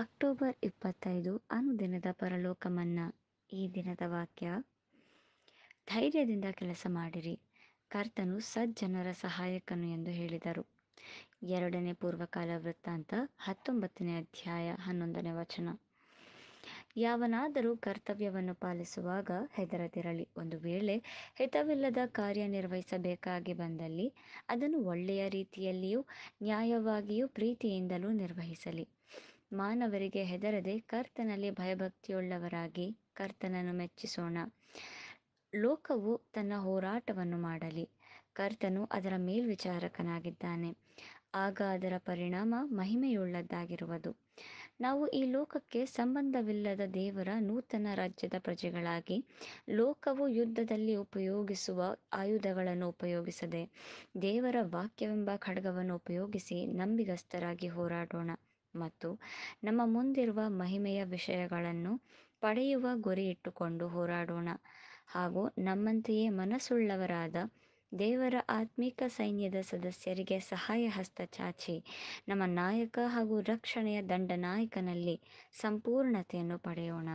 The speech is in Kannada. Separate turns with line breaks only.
ಅಕ್ಟೋಬರ್ ಇಪ್ಪತ್ತೈದು ಅನುದಿನದ ಪರಲೋಕ ಮನ್ನಾ ಈ ದಿನದ ವಾಕ್ಯ ಧೈರ್ಯದಿಂದ ಕೆಲಸ ಮಾಡಿರಿ ಕರ್ತನು ಸಜ್ಜನರ ಸಹಾಯಕನು ಎಂದು ಹೇಳಿದರು ಎರಡನೇ ಪೂರ್ವಕಾಲ ವೃತ್ತಾಂತ ಹತ್ತೊಂಬತ್ತನೇ ಅಧ್ಯಾಯ ಹನ್ನೊಂದನೇ ವಚನ ಯಾವನಾದರೂ ಕರ್ತವ್ಯವನ್ನು ಪಾಲಿಸುವಾಗ ಹೆದರದಿರಲಿ ಒಂದು ವೇಳೆ ಹಿತವಿಲ್ಲದ ಕಾರ್ಯನಿರ್ವಹಿಸಬೇಕಾಗಿ ಬಂದಲ್ಲಿ ಅದನ್ನು ಒಳ್ಳೆಯ ರೀತಿಯಲ್ಲಿಯೂ ನ್ಯಾಯವಾಗಿಯೂ ಪ್ರೀತಿಯಿಂದಲೂ ನಿರ್ವಹಿಸಲಿ ಮಾನವರಿಗೆ ಹೆದರದೆ ಕರ್ತನಲ್ಲಿ ಭಯಭಕ್ತಿಯುಳ್ಳವರಾಗಿ ಕರ್ತನನ್ನು ಮೆಚ್ಚಿಸೋಣ ಲೋಕವು ತನ್ನ ಹೋರಾಟವನ್ನು ಮಾಡಲಿ ಕರ್ತನು ಅದರ ಮೇಲ್ವಿಚಾರಕನಾಗಿದ್ದಾನೆ ಆಗ ಅದರ ಪರಿಣಾಮ ಮಹಿಮೆಯುಳ್ಳದ್ದಾಗಿರುವುದು ನಾವು ಈ ಲೋಕಕ್ಕೆ ಸಂಬಂಧವಿಲ್ಲದ ದೇವರ ನೂತನ ರಾಜ್ಯದ ಪ್ರಜೆಗಳಾಗಿ ಲೋಕವು ಯುದ್ಧದಲ್ಲಿ ಉಪಯೋಗಿಸುವ ಆಯುಧಗಳನ್ನು ಉಪಯೋಗಿಸದೆ ದೇವರ ವಾಕ್ಯವೆಂಬ ಖಡ್ಗವನ್ನು ಉಪಯೋಗಿಸಿ ನಂಬಿಗಸ್ತರಾಗಿ ಹೋರಾಡೋಣ ಮತ್ತು ನಮ್ಮ ಮುಂದಿರುವ ಮಹಿಮೆಯ ವಿಷಯಗಳನ್ನು ಪಡೆಯುವ ಗುರಿ ಇಟ್ಟುಕೊಂಡು ಹೋರಾಡೋಣ ಹಾಗೂ ನಮ್ಮಂತೆಯೇ ಮನಸ್ಸುಳ್ಳವರಾದ ದೇವರ ಆತ್ಮಿಕ ಸೈನ್ಯದ ಸದಸ್ಯರಿಗೆ ಸಹಾಯ ಹಸ್ತ ಚಾಚಿ ನಮ್ಮ ನಾಯಕ ಹಾಗೂ ರಕ್ಷಣೆಯ ದಂಡನಾಯಕನಲ್ಲಿ ಸಂಪೂರ್ಣತೆಯನ್ನು ಪಡೆಯೋಣ